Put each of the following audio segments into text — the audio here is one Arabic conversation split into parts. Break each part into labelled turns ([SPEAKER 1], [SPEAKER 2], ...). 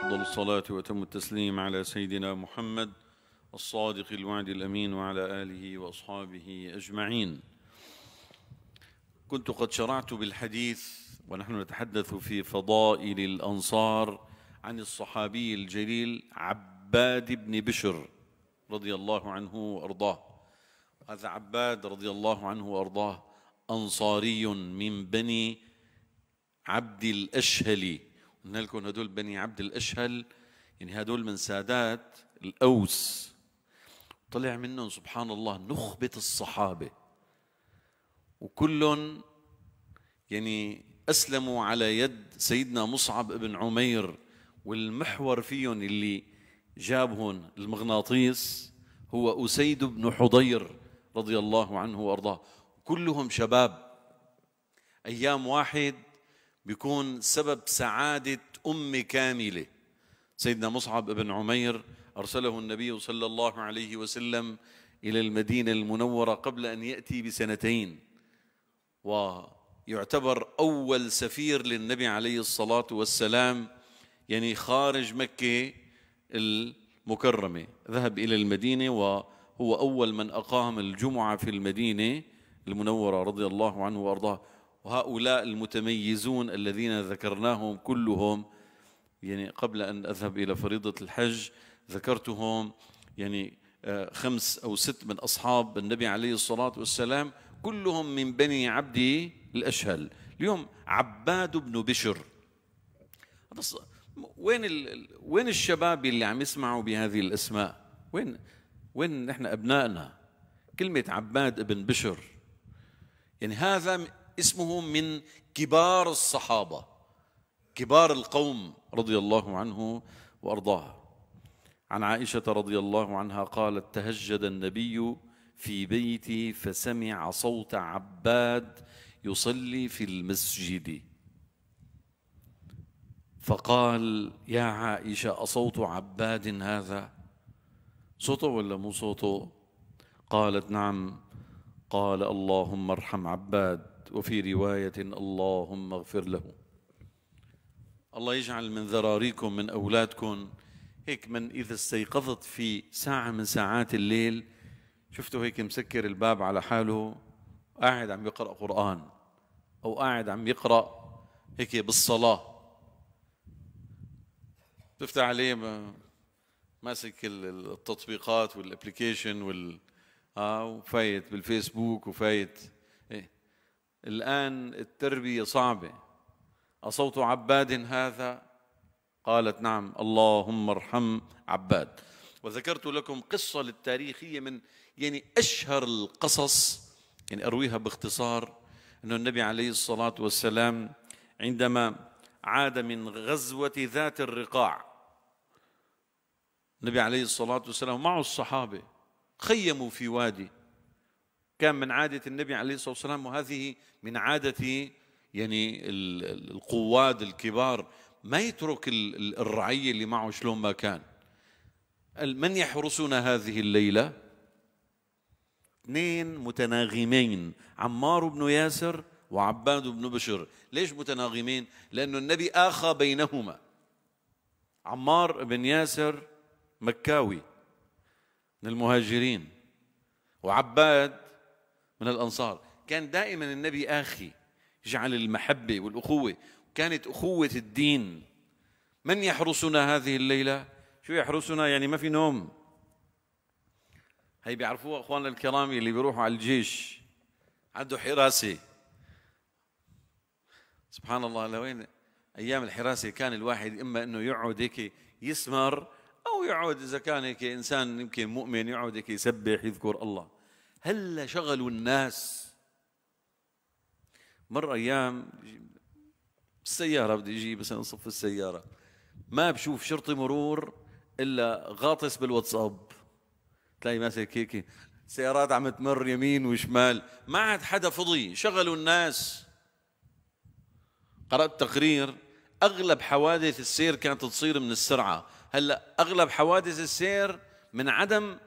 [SPEAKER 1] أفضل الصلاة وتم التسليم على سيدنا محمد الصادق الوعد الأمين وعلى آله وأصحابه أجمعين كنت قد شرعت بالحديث ونحن نتحدث في فضائل الأنصار عن الصحابي الجليل عباد بن بشر رضي الله عنه وأرضاه هذا عباد رضي الله عنه وارضاه انصاري من بني عبد الاشهلي قلنا لكم هدول بني عبد الاشهل يعني هدول من سادات الاوس طلع منهم سبحان الله نخبه الصحابه وكلهم يعني اسلموا على يد سيدنا مصعب بن عمير والمحور فيهم اللي جابهم المغناطيس هو أسيد بن حضير رضي الله عنه وارضاه كلهم شباب ايام واحد بيكون سبب سعاده امه كامله سيدنا مصعب بن عمير ارسله النبي صلى الله عليه وسلم الى المدينه المنوره قبل ان ياتي بسنتين ويعتبر اول سفير للنبي عليه الصلاه والسلام يعني خارج مكه المكرمه ذهب الى المدينه و هو أول من أقام الجمعة في المدينة المنورة رضي الله عنه وأرضاه وهؤلاء المتميزون الذين ذكرناهم كلهم يعني قبل أن أذهب إلى فريضة الحج ذكرتهم يعني آه، خمس أو ست من أصحاب النبي عليه الصلاة والسلام كلهم من بني عبد الأشهل اليوم عباد بن بشر بس وين وين الشباب اللي عم يسمعوا بهذه الأسماء وين وين نحن أبنائنا كلمة عباد ابن بشر يعني هذا اسمه من كبار الصحابة كبار القوم رضي الله عنه وأرضاه عن عائشة رضي الله عنها قالت تهجد النبي في بيتي فسمع صوت عباد يصلي في المسجد فقال يا عائشة أصوت عباد هذا صوته ولا مو صوته قالت نعم قال اللهم ارحم عباد وفي رواية اللهم اغفر له الله يجعل من ذراريكم من أولادكم هيك من إذا استيقظت في ساعة من ساعات الليل شفته هيك مسكر الباب على حاله قاعد عم يقرأ قرآن أو قاعد عم يقرأ هيك بالصلاة تفتح عليه ماسك التطبيقات والابلكيشن وال اه وفايت بالفيسبوك وفايت إيه؟ الان التربيه صعبه اصوت عباد هذا قالت نعم اللهم ارحم عباد وذكرت لكم قصه للتاريخيه من يعني اشهر القصص يعني ارويها باختصار انه النبي عليه الصلاه والسلام عندما عاد من غزوه ذات الرقاع النبي عليه الصلاة والسلام معه الصحابة خيموا في وادي كان من عادة النبي عليه الصلاة والسلام وهذه من عادة يعني القواد الكبار ما يترك الرعية اللي معه شلون ما كان من يحرسنا هذه الليلة اثنين متناغمين عمار بن ياسر وعباد بن بشر ليش متناغمين لأن النبي آخى بينهما عمار بن ياسر مكاوي من المهاجرين وعباد من الأنصار كان دائما النبي أخي جعل المحبة والأخوة كانت أخوة الدين من يحرسنا هذه الليلة شو يحرسنا يعني ما في نوم هي بيعرفوها أخواننا الكرام اللي بيروحوا على الجيش عنده حراسة سبحان الله لوين أيام الحراسة كان الواحد إما أنه يقعد هيك يسمر أو يقعد إذا كان هيك إنسان يمكن مؤمن يقعد هيك يسبح يذكر الله هلا شغلوا الناس مر أيام السيارة بدي أجي بس صف السيارة ما بشوف شرطي مرور إلا غاطس بالواتساب تلاقي ماسك هيك سيارات عم تمر يمين وشمال ما عاد حدا فضي شغلوا الناس قرأت تقرير أغلب حوادث السير كانت تصير من السرعة هلا اغلب حوادث السير من عدم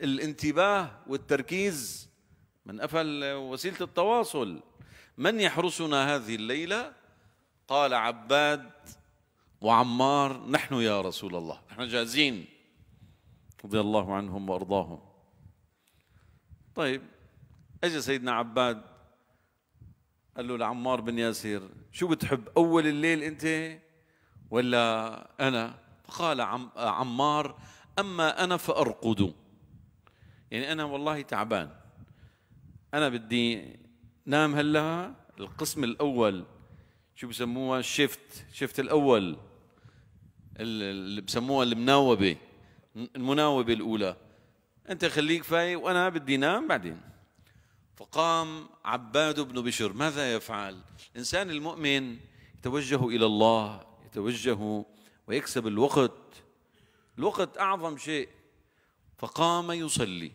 [SPEAKER 1] الانتباه والتركيز من قفل وسيله التواصل من يحرسنا هذه الليله قال عباد وعمار نحن يا رسول الله نحن جاهزين رضي الله عنهم وارضاهم طيب اجى سيدنا عباد قال له لعمار بن ياسر شو بتحب اول الليل انت ولا انا قال عم عمار أما أنا فأرقد يعني أنا والله تعبان أنا بدي نام هلا القسم الأول شو بسموها الشفت شفت الأول اللي بسموها المناوبة المناوبة الأولى أنت خليك فاي وأنا بدي نام بعدين فقام عباد بن بشر ماذا يفعل؟ الإنسان المؤمن يتوجه إلى الله يتوجه ويكسب الوقت الوقت أعظم شيء فقام يصلي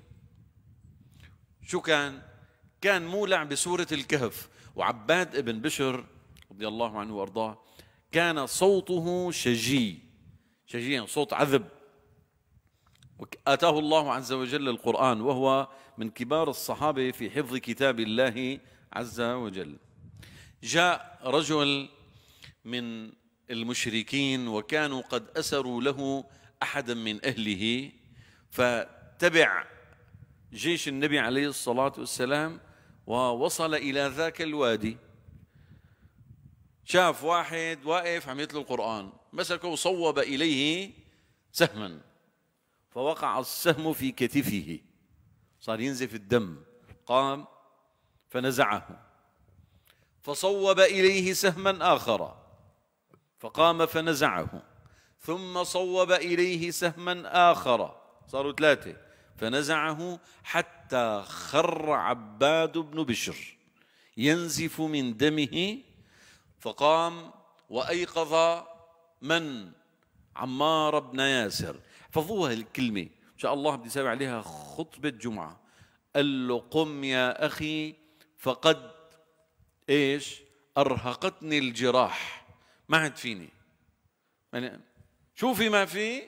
[SPEAKER 1] شو كان؟ كان مولع بسورة الكهف وعباد ابن بشر رضي الله عنه وأرضاه كان صوته شجي شجيا صوت عذب وآتاه الله عز وجل القرآن وهو من كبار الصحابة في حفظ كتاب الله عز وجل جاء رجل من المشركين وكانوا قد أسروا له أحدا من أهله فتبع جيش النبي عليه الصلاة والسلام ووصل إلى ذاك الوادي شاف واحد واقف عم يتلو القرآن مسكه وصوب إليه سهما فوقع السهم في كتفه صار ينزف الدم قام فنزعه فصوب إليه سهما آخر فقام فنزعه ثم صوب إليه سهما آخر صاروا ثلاثة فنزعه حتى خر عباد بن بشر ينزف من دمه فقام وأيقظ من عمار بن ياسر احفظوها الكلمة إن شاء الله بدي أسوي عليها خطبة جمعة قال له قم يا أخي فقد إيش أرهقتني الجراح ما عاد فيني يعني شوفي ما في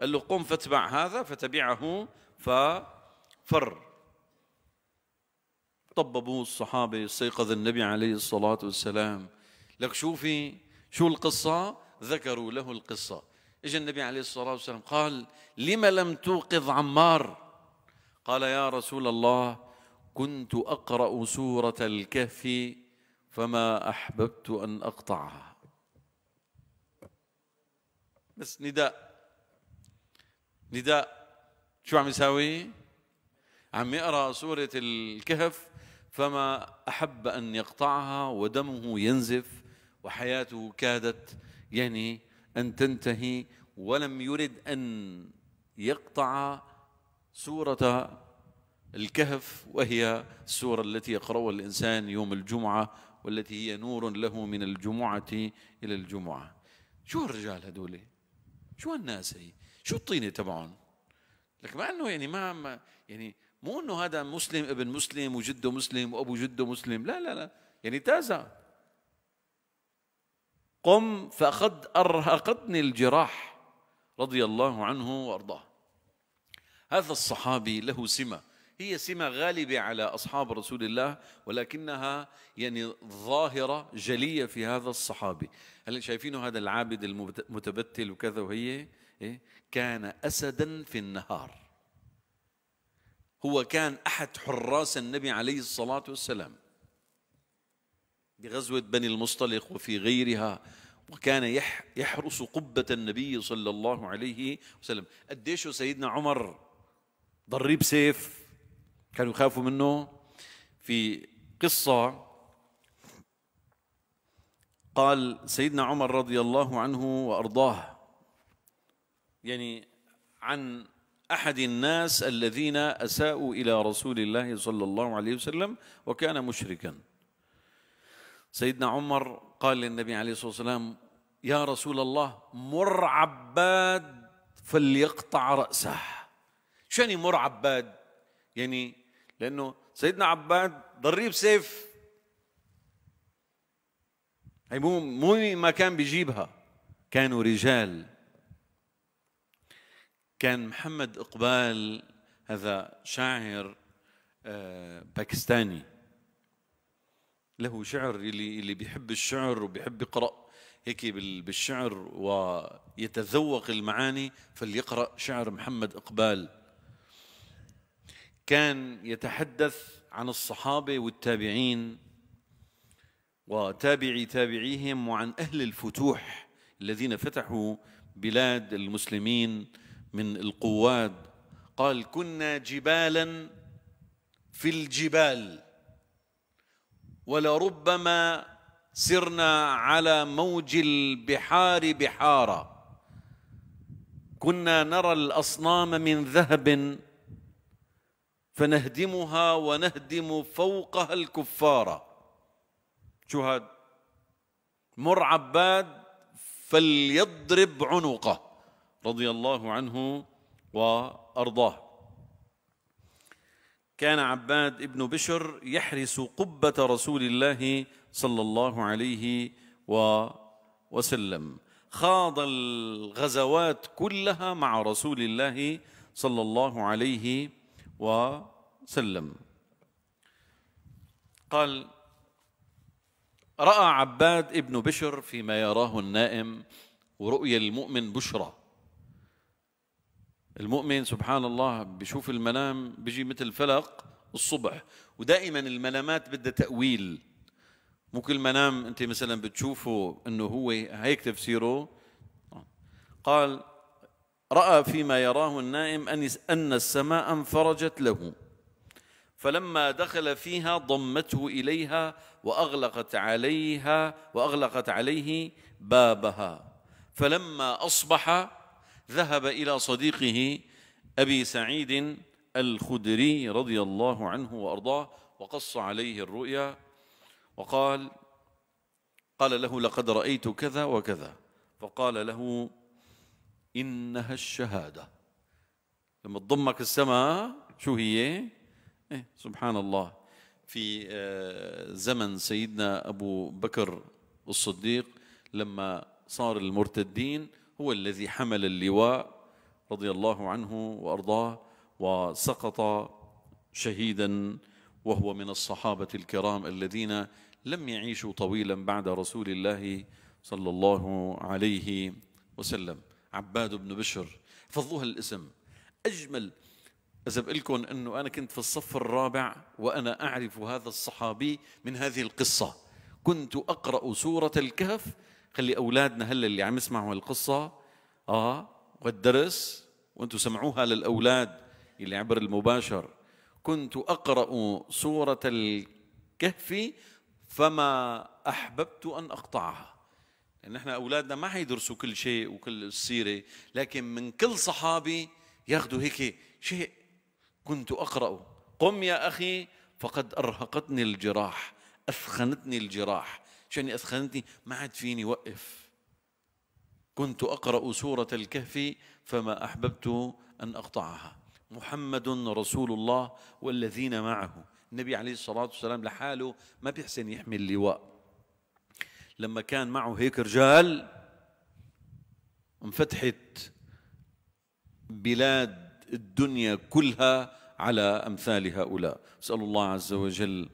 [SPEAKER 1] قال له قم فاتبع هذا فتبعه ففر طببوا الصحابة استيقظ النبي عليه الصلاة والسلام لك شوفي شو القصة ذكروا له القصة اجى النبي عليه الصلاة والسلام قال لم لم توقظ عمار قال يا رسول الله كنت أقرأ سورة الكهف فما أحببت أن أقطعها بس نداء نداء شو عم يساوي؟ عم يقرا سوره الكهف فما احب ان يقطعها ودمه ينزف وحياته كادت يعني ان تنتهي ولم يرد ان يقطع سوره الكهف وهي السوره التي يقراها الانسان يوم الجمعه والتي هي نور له من الجمعه الى الجمعه شو الرجال هدول شو هالناس هي شو الطينه تبعهم لك مع انه يعني ما يعني مو انه هذا مسلم ابن مسلم وجده مسلم وابو جده مسلم لا لا لا يعني تازع. قم فقد ارهقتني الجراح رضي الله عنه وارضاه هذا الصحابي له سمه هي سمة غالبة على أصحاب رسول الله ولكنها يعني ظاهرة جلية في هذا الصحابي هل شايفينه هذا العابد المتبتل وكذا وهي إيه؟ كان أسدا في النهار هو كان أحد حراس النبي عليه الصلاة والسلام بغزوة بني المصطلق وفي غيرها وكان يحرس قبة النبي صلى الله عليه وسلم قديش سيدنا عمر ضريب سيف كانوا يخافوا منه في قصة قال سيدنا عمر رضي الله عنه وأرضاه يعني عن أحد الناس الذين أساءوا إلى رسول الله صلى الله عليه وسلم وكان مشركا سيدنا عمر قال للنبي عليه الصلاة والسلام يا رسول الله مر عباد فليقطع رأسه شو يعني مر عباد يعني لأنه سيدنا عباد ضريب سيف هي مو مو ما كان بيجيبها كانوا رجال كان محمد إقبال هذا شاعر آه، باكستاني له شعر اللي اللي بيحب الشعر وبيحب يقرأ هيك بالشعر ويتذوق المعاني فليقرأ شعر محمد إقبال كان يتحدث عن الصحابة والتابعين وتابعي تابعيهم وعن أهل الفتوح الذين فتحوا بلاد المسلمين من القواد قال كنا جبالا في الجبال ولربما سرنا على موج البحار بحارا كنا نرى الأصنام من ذهب فنهدمها ونهدم فوقها الكفار شو هاد مر عباد فليضرب عنقه رضي الله عنه وارضاه كان عباد ابن بشر يحرس قبه رسول الله صلى الله عليه وسلم خاض الغزوات كلها مع رسول الله صلى الله عليه وسلم سلم قال رأى عباد ابن بشر فيما يراه النائم ورؤيا المؤمن بشرى المؤمن سبحان الله بشوف المنام بيجي مثل فلق الصبح ودائما المنامات بدها تأويل مو كل منام انت مثلا بتشوفه انه هو هيك تفسيره قال رأى فيما يراه النائم أن أن السماء انفرجت له فلما دخل فيها ضمته إليها وأغلقت عليها وأغلقت عليه بابها فلما أصبح ذهب إلى صديقه أبي سعيد الخدري رضي الله عنه وأرضاه وقص عليه الرؤيا وقال قال له لقد رأيت كذا وكذا فقال له إنها الشهادة لما تضمك السماء شو هي؟ إيه سبحان الله في آه، زمن سيدنا أبو بكر الصديق لما صار المرتدين هو الذي حمل اللواء رضي الله عنه وأرضاه وسقط شهيدا وهو من الصحابة الكرام الذين لم يعيشوا طويلا بعد رسول الله صلى الله عليه وسلم عباد بن بشر فضوها الاسم أجمل إذا بقول لكم أنه أنا كنت في الصف الرابع وأنا أعرف هذا الصحابي من هذه القصة كنت أقرأ سورة الكهف خلي أولادنا هلا اللي عم يسمعوا القصة آه والدرس وأنتم سمعوها للأولاد اللي عبر المباشر كنت أقرأ سورة الكهف فما أحببت أن أقطعها لأن إحنا أولادنا ما حيدرسوا كل شيء وكل السيرة لكن من كل صحابي ياخذوا هيك شيء كنت أقرأ قم يا أخي فقد أرهقتني الجراح أثخنتني الجراح شاني أثخنتني ما عاد فيني وقف كنت أقرأ سورة الكهف فما أحببت أن أقطعها محمد رسول الله والذين معه النبي عليه الصلاة والسلام لحاله ما بيحسن يحمل اللواء لما كان معه هيك رجال انفتحت بلاد الدنيا كلها على أمثال هؤلاء أسأل الله عز وجل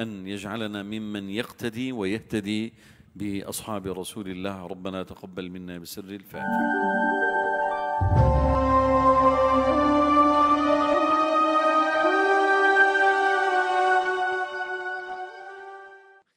[SPEAKER 1] أن يجعلنا ممن يقتدي ويهتدي بأصحاب رسول الله ربنا تقبل منا بسر الفاتحة